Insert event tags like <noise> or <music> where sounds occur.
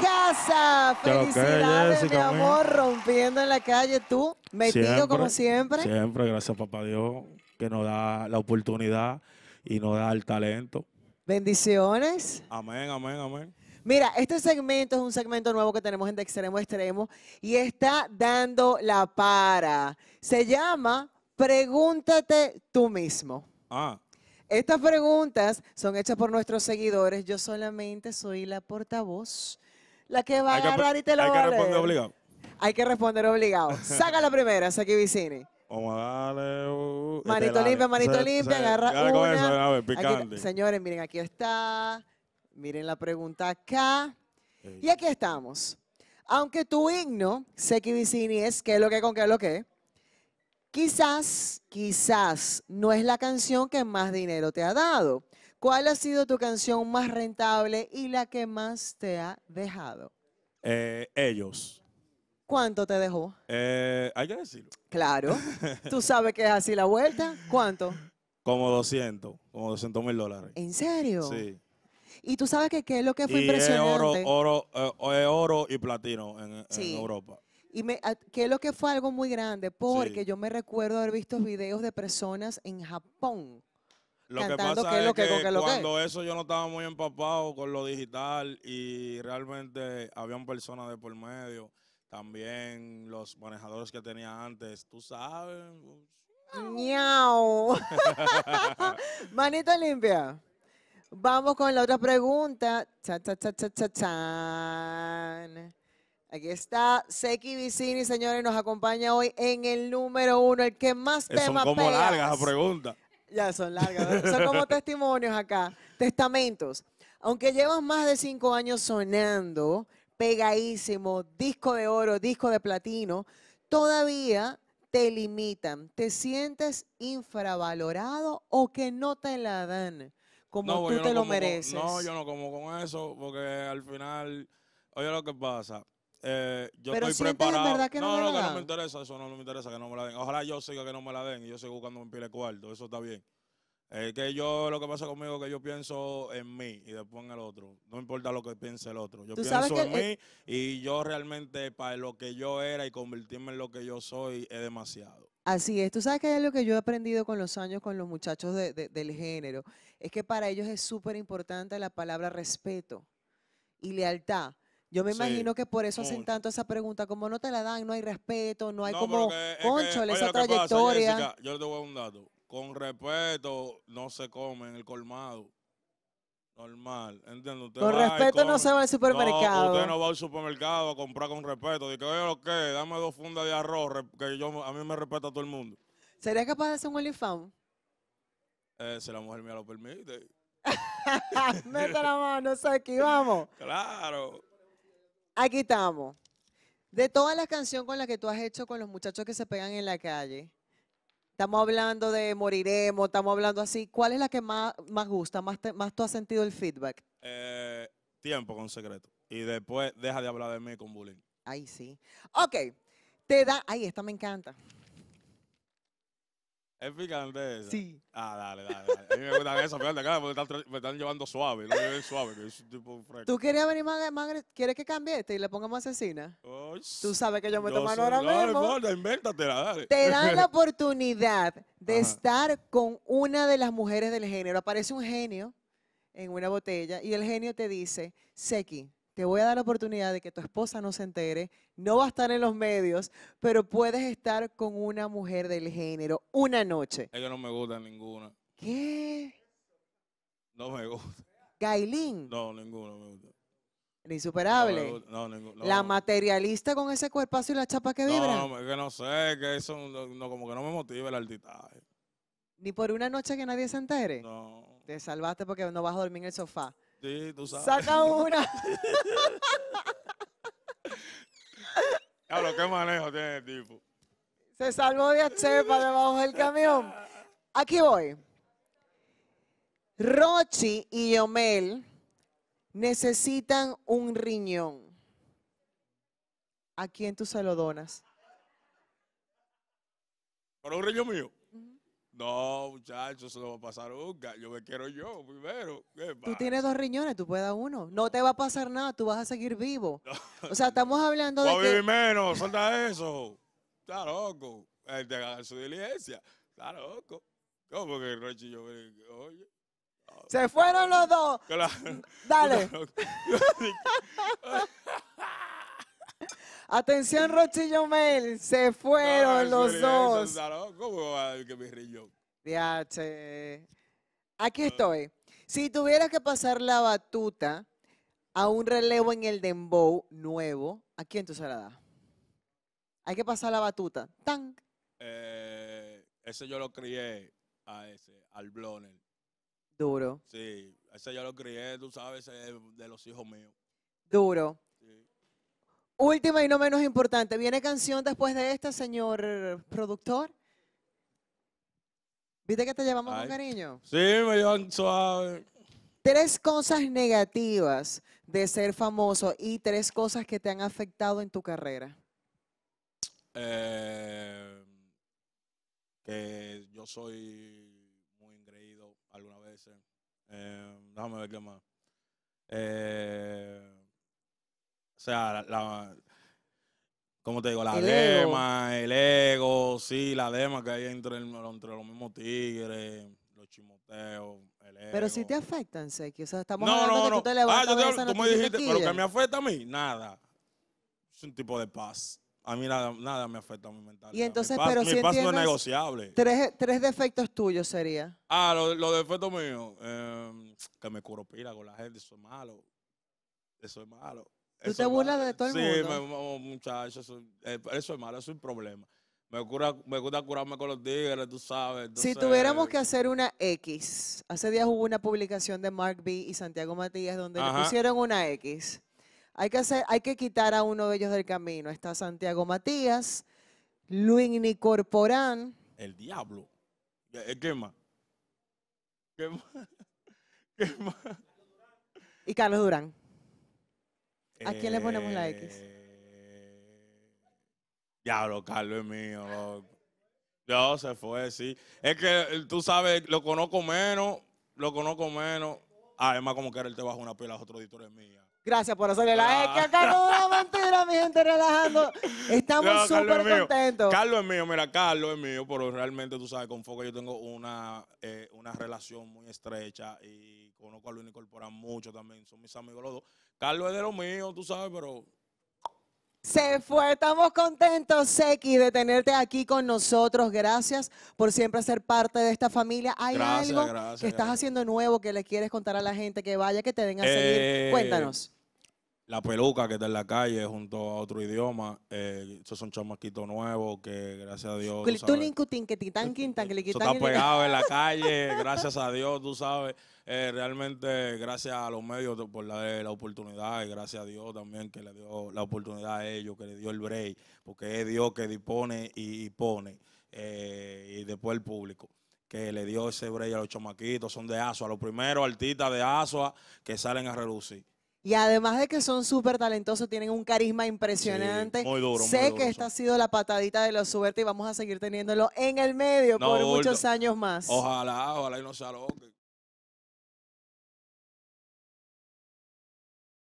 casa. Felicidades, mi amor, rompiendo en la calle. Tú, metido como siempre. Siempre, gracias, papá Dios, que nos da la oportunidad y nos da el talento. Bendiciones. Amén, amén, amén. Mira, este segmento es un segmento nuevo que tenemos en De Extremo Extremo y está dando la para. Se llama Pregúntate tú mismo. Ah. Estas preguntas son hechas por nuestros seguidores. Yo solamente soy la portavoz la que va a agarrar y te lo hay Hay que responder obligado. Hay que responder obligado. <laughs> Saca la primera, Saki Vicini. Vamos a darle. Uh, este, manito limpia, manito limpia, agarra una. a ver, señores, miren, aquí está. Miren la pregunta acá. Y aquí estamos. Aunque tu himno, Seki Vicini, es qué es lo que con qué es lo que, quizás, quizás no es la canción que más dinero te ha dado. ¿Cuál ha sido tu canción más rentable y la que más te ha dejado? Eh, ellos. ¿Cuánto te dejó? Eh, hay que decirlo. Claro. <laughs> ¿Tú sabes que es así la vuelta? ¿Cuánto? Como 200, como 200 mil dólares. ¿En serio? Sí. Y tú sabes que qué es lo que fue y impresionante. oro, oro, eh, oro y platino en, Europa. Y me, ah, es lo que fue algo muy grande, porque yo me recuerdo haber visto videos de personas en Japón lo que pasa es, que, cuando eso yo no estaba muy empapado con lo digital y realmente habían personas de por medio. También los manejadores que tenía antes, tú sabes. ¡Niau! <laughs> Manita limpia. Vamos con la otra pregunta. Cha, cha, Aquí está Seki Vicini, señores, nos acompaña hoy en el número uno, el que más temas eh, Son como largas pregunta. Ya son largas. Son como testimonios acá. Testamentos. Aunque llevas más de cinco años sonando, pegadísimo, disco de oro, disco de platino, todavía te limitan. ¿Te sientes infravalorado o que no te la dan como pues tú te lo mereces? no, yo no como con eso, porque al final, oye lo que pasa, eh, yo estoy no me que no me interesa, eso no, me interesa que no me la den. Ojalá yo siga que no me la den y yo sigo buscando un pile cuarto, eso está bien. que yo, lo que pasa conmigo es que yo pienso en mí y después en el otro. No importa lo que piense el otro. Yo pienso en mí y yo realmente para lo que yo era y convertirme en lo que yo soy es demasiado. Así es. Tú sabes que es lo que yo he aprendido con los años con los muchachos de- del género. Es que para ellos es súper importante la palabra respeto y lealtad. Yo me imagino que por eso hacen tanto esa pregunta, como no te la dan, no hay respeto, no hay como concho, esa trayectoria. yo te voy a un dato. Con respeto no se come en el colmado. Normal, entiendo. con respeto no se va al supermercado. usted no va al supermercado a comprar con respeto. Dice, oye, lo que, dame dos fundas de arroz, que yo, a mí me respeta todo el mundo. ¿Sería capaz de hacer un OnlyFans? Eh, si la mujer mía lo permite. <laughs> Mete la mano, aquí, vamos. <laughs> Claro. Aquí estamos. De todas las canciones con las que tú has hecho con los muchachos que se pegan en la calle, estamos hablando de Moriremos, estamos hablando así, ¿cuál es la que más, más gusta, más, más tú has sentido el feedback? Eh, tiempo con secreto. Y después deja de hablar de mí con bullying. Ay, sí. Ok, te da, ay, esta me encanta. ¿Es picante Sí. Ah, dale, dale. A mí me eso, porque me están, llevando suave. No lleven suave, que es un tipo fresco. ¿Tú querías venir ¿Quieres que cambie este y le pongamos asesina? Tú sabes que yo me tomo ahora no, mismo. No, no, dale. Te dan la <laughs> oportunidad de estar con una de las mujeres del género. Aparece un genio en una botella y el genio te dice, Seki, te voy a dar la oportunidad de que tu esposa no se entere, no va a estar en los medios, pero puedes estar con una mujer del género una noche. Ella no me gusta ninguna. ¿Qué? No me gusta. Gailín. No, ninguna me gusta. insuperable. No, ninguna. la materialista con ese cuerpazo y la chapa que vibra. No, es que no sé, que eso no, como que no me motiva el altitaje. Ni por una noche que nadie se entere. No. Te salvaste porque no vas a dormir en el sofá. Sí, tú sabes. Saca una. qué manejo tiene el tipo. Se salvó de Achepa debajo del camión. Aquí voy. Rochi y Yomel necesitan un riñón. ¿A quién tú se lo donas? ¿Para un riñón mío? No, muchachos, eso no va a pasar nunca. Yo me quiero yo primero. tú tienes dos riñones, tú puedes dar uno. No te va a pasar nada, tú vas a seguir vivo. <laughs> O sea, estamos hablando de. No que... menos, solta eso. Está loco. Él te su diligencia. Está loco. ¿Cómo que Rochi yo Oye. Se fueron los dos. Dale. <laughs> Atención, Rochillo Mel, se fueron los dos. ¿Cómo va el que me Aquí ah. estoy. Si tuvieras que pasar la batuta a un relevo en el Dembow nuevo, ¿a quién tú se la das? Hay que pasar la batuta. ¡Tan! Eh, ese yo lo crié a ese, al Bloner. Duro. Sí, ese yo lo crié, tú sabes, de los hijos míos. Duro. Última y no menos importante, ¿viene canción después de esta, señor productor? ¿Viste que te llevamos cariño? Sí, me llevan suave. Tres cosas negativas de ser famoso y tres cosas que te han afectado en tu carrera. Eh, que yo soy muy engreído algunas veces. Eh. Eh, déjame ver qué más. Eh, o sea, la, como te digo, la el el ego, sí, la dema que hay entre, los mismos tigres, los chimoteos, el ego. Pero si te afectan, Seki, o sea, estamos no, hablando no, que tú te levantas. Ah, yo no, tú me dijiste, pero que me afecta a mí, nada. Es un tipo de paz. A mí nada, me afecta a mi mentalidad. Y entonces, mi paz, pero mi si paz no es negociable. Tres, defectos tuyos sería. Ah, los defectos míos. Eh, em, que me curo pila con la gente, eso es malo. Eso es malo. Tú eso te burlas de todo el mundo. Sí, oh, muchachos, eh, eso, es malo, eso es un problema. Me, me gusta curarme con los tigres, tú sabes. si tuviéramos que hacer una X, hace días hubo una publicación de Mark B y Santiago Matías donde pusieron una X. Hay que, hacer, hay que quitar a uno de ellos del camino. Está Santiago Matías, Luigny Corporán. El diablo. Eh, eh, ¿Qué más? ¿Qué más? <laughs> ¿Qué más? Y Carlos Durán. ¿A quién le ponemos la X? Eh, diablo, Carlos es mío, Dios se fue, sí. Es que eh, tú sabes, lo conozco menos, lo conozco menos. Además, ah, como que él te bajo una pila a otros editores mías. Gracias por hacerle la X. Ah. Acá no una mentira, mi gente, relajando. Estamos súper contentos. Carlos es mío, mira, Carlos es mío, pero realmente tú sabes, con Foco yo tengo una, eh, una relación muy estrecha y conozco a mucho también, son mis amigos los dos. Carlos es de los mío, tú sabes, pero se fue, estamos contentos, Seki, de tenerte aquí con nosotros. Gracias por siempre ser parte de esta familia. ¿Hay algo que estás haciendo nuevo que le quieres contar a la gente que vaya, que te den a seguir? Eh, Cuéntanos. La peluca que está en la calle junto a otro idioma. Eh, esos son chomaquitos nuevos que, gracias a Dios. Eso está pegado en la <laughs> calle, gracias a Dios, tú sabes. Eh, realmente, gracias a los medios por eh, la oportunidad y gracias a Dios también que le dio la oportunidad a ellos, que le dio el break, porque es Dios que dispone y, pone, y después el público que le dio ese break a los chomaquitos, son de asua los primeros artistas de asua que salen a relucir. Y además de que son súper talentosos, tienen un carisma impresionante. sé que esta ha sido la patadita de la suerte y vamos a seguir teniéndolo en el medio por muchos años más. Ojalá, ojalá y no se